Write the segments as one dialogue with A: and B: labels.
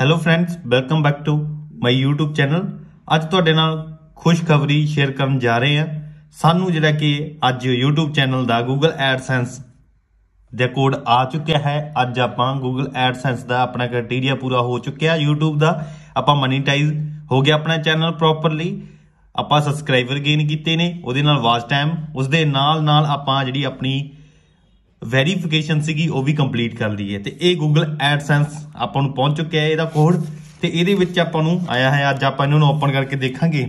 A: hello friends welcome back to my YouTube channel ਅੱਜ ਤੁਹਾਡੇ ਨਾਲ ਖੁਸ਼ਖਬਰੀ ਸ਼ੇਅਰ ਕਰਨ ਜਾ ਰਹੇ ਹਾਂ ਸਾਨੂੰ ਜਿਹੜਾ ਕਿ ਅੱਜ YouTube ਚੈਨਲ ਦਾ Google AdSense ਦਾ ਕੋਡ ਆ ਚੁੱਕਿਆ ਹੈ ਅੱਜ ਆਪਾਂ Google AdSense ਦਾ ਆਪਣਾ ਕ੍ਰਾਈਟੇਰੀਆ ਪੂਰਾ ਹੋ ਚੁੱਕਿਆ YouTube ਦਾ ਆਪਾਂ ਮਨੀਟਾਈਜ਼ ਹੋ ਗਿਆ ਆਪਣਾ ਚੈਨਲ ਪ੍ਰੋਪਰਲੀ ਆਪਾਂ ਸਬਸਕ੍ਰਾਈਬਰ ਗੇਨ ਕੀਤੇ ਨੇ ਉਹਦੇ ਨਾਲ ਵਾਚ ਟਾਈਮ ਉਸ ਦੇ ਨਾਲ ਨਾਲ ਆਪਾਂ ਜਿਹੜੀ ਆਪਣੀ ਵੈਰੀਫਿਕੇਸ਼ਨ ਸੀਗੀ ਉਹ ਵੀ ਕੰਪਲੀਟ ਕਰ ਲਈ ਹੈ ਤੇ ਇਹ Google AdSense ਆਪਾਂ ਨੂੰ ਪਹੁੰਚ ਚੁੱਕਿਆ ਹੈ ਇਹਦਾ ਕੋਡ ਤੇ ਇਹਦੇ ਵਿੱਚ ਆਪਾਂ ਨੂੰ ਆਇਆ ਹੈ ਅੱਜ ਆਪਾਂ ਇਹਨੂੰ ਓਪਨ ਕਰਕੇ ਦੇਖਾਂਗੇ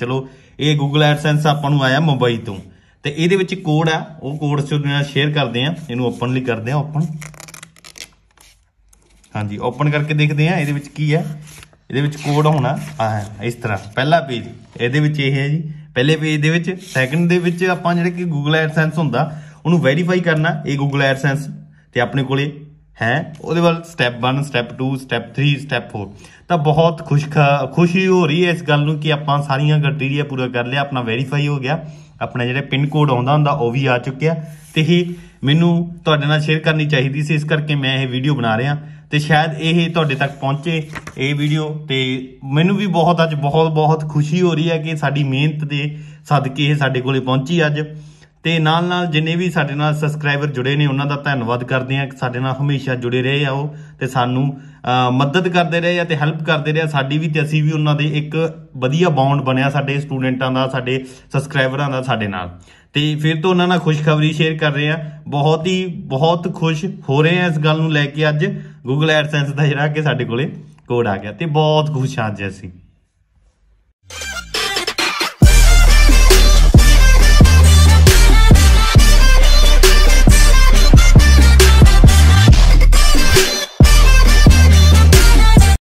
A: ਚਲੋ ਇਹ Google AdSense ਆਪਾਂ ਨੂੰ ਆਇਆ ਮੁੰਬਈ ਤੋਂ ਤੇ ਇਹਦੇ ਵਿੱਚ ਕੋਡ ਆ ਉਹ ਕੋਡ ਤੁਹਾਨੂੰ ਨਾਲ ਸ਼ੇਅਰ ਕਰਦੇ ਆ ਇਹਨੂੰ ਓਪਨਲੀ ਕਰਦੇ ਆ ਓਪਨ ਹਾਂਜੀ ਓਪਨ ਕਰਕੇ ਦੇਖਦੇ ਆ ਇਹਦੇ ਵਿੱਚ ਕੀ ਹੈ ਇਹਦੇ ਵਿੱਚ ਕੋਡ ਹੋਣਾ ਆ ਇਸ ਤਰ੍ਹਾਂ ਪਹਿਲਾ ਪੇਜ ਇਹਦੇ ਵਿੱਚ ਇਹ ਹੈ ਜੀ ਪਹਿਲੇ ਪੇਜ ਦੇ ਵਿੱਚ ਸੈਕੰਡ ਦੇ ਵਿੱਚ ਆਪਾਂ ਜਿਹੜੇ ਕਿ Google AdSense ਹੁੰਦਾ ਉਹਨੂੰ ਵੈਰੀਫਾਈ ਕਰਨਾ ਇਹ Google AdSense ਤੇ ਆਪਣੇ ਕੋਲੇ ਹੈ ਉਹਦੇ ਵੱਲ ਸਟੈਪ 1 ਸਟੈਪ 2 ਸਟੈਪ 3 ਸਟੈਪ 4 ਤਾਂ ਬਹੁਤ ਖੁਸ਼ ਖੁਸ਼ੀ ਹੋ ਰਹੀ ਹੈ ਇਸ ਗੱਲ ਨੂੰ ਕਿ ਆਪਾਂ ਸਾਰੀਆਂ ਕ੍ਰਾਈਟੇਰੀਆ ਪੂਰਾ ਕਰ ਲਿਆ ਆਪਣਾ ਵੈਰੀਫਾਈ ਹੋ ਗਿਆ ਆਪਣਾ ਜਿਹੜਾ ਪਿਨ ਕੋਡ ਆਉਂਦਾ ਹੁੰਦਾ ਉਹ ਵੀ ਆ ਚੁੱਕਿਆ ਤੇ ਇਹ ਮੈਨੂੰ ਤੁਹਾਡੇ ਨਾਲ ਸ਼ੇਅਰ ਕਰਨੀ ਚਾਹੀਦੀ ਸੀ ਇਸ ਕਰਕੇ ਮੈਂ ਇਹ ਵੀਡੀਓ ਬਣਾ ਰਿਹਾ ਤੇ ਸ਼ਾਇਦ ਇਹ ਤੁਹਾਡੇ ਤੱਕ ਪਹੁੰਚੇ ਇਹ ਵੀਡੀਓ ਤੇ ਮੈਨੂੰ ਵੀ ਬਹੁਤ ਅੱਜ ਬਹੁਤ ਬਹੁਤ ਖੁਸ਼ੀ ਹੋ ਰਹੀ ਹੈ ਕਿ ਸਾਡੀ ਮਿਹਨਤ ਦੇ ਸਦਕੇ ਇਹ ਸਾਡੇ ਕੋਲੇ ਪਹੁੰਚੀ ਅੱਜ ਤੇ ਨਾਲ ਨਾਲ ਜਿੰਨੇ ਵੀ ਸਾਡੇ ਨਾਲ ਸਬਸਕ੍ਰਾਈਬਰ ਜੁੜੇ ਨੇ ਉਹਨਾਂ ਦਾ ਧੰਨਵਾਦ ਕਰਦੇ ਆ ਸਾਡੇ ਨਾਲ ਹਮੇਸ਼ਾ ਜੁੜੇ ਰਹੇ ਆ ਉਹ ਤੇ ਸਾਨੂੰ ਮਦਦ ਕਰਦੇ ਰਹੇ ਆ ਤੇ ਹੈਲਪ ਕਰਦੇ ਰਹੇ ਆ ਸਾਡੀ ਵੀ ਤੇ ਅਸੀਂ ਵੀ ਉਹਨਾਂ ਦੇ ਇੱਕ ਵਧੀਆ ਬੌਂਡ ਬਣਿਆ ਸਾਡੇ ਸਟੂਡੈਂਟਾਂ ਦਾ ਸਾਡੇ ਸਬਸਕ੍ਰਾਈਬਰਾਂ ਦਾ ਸਾਡੇ ਨਾਲ ਤੇ ਫਿਰ ਤੋਂ ਉਹਨਾਂ ਨਾਲ ਖੁਸ਼ਖਬਰੀ ਸ਼ੇਅਰ ਕਰ ਰਹੇ ਆ ਬਹੁਤ ਹੀ ਬਹੁਤ ਖੁਸ਼ ਹੋ ਰਹੇ ਆ ਇਸ ਗੱਲ ਨੂੰ ਲੈ ਕੇ ਅੱਜ Google AdSense ਦਾ ਜਿਹੜਾ ਕਿ ਸਾਡੇ ਕੋਲੇ ਕੋਡ ਆ ਗਿਆ ਤੇ ਬਹੁਤ ਖੁਸ਼ ਆ ਅੱਜ ਅਸੀਂ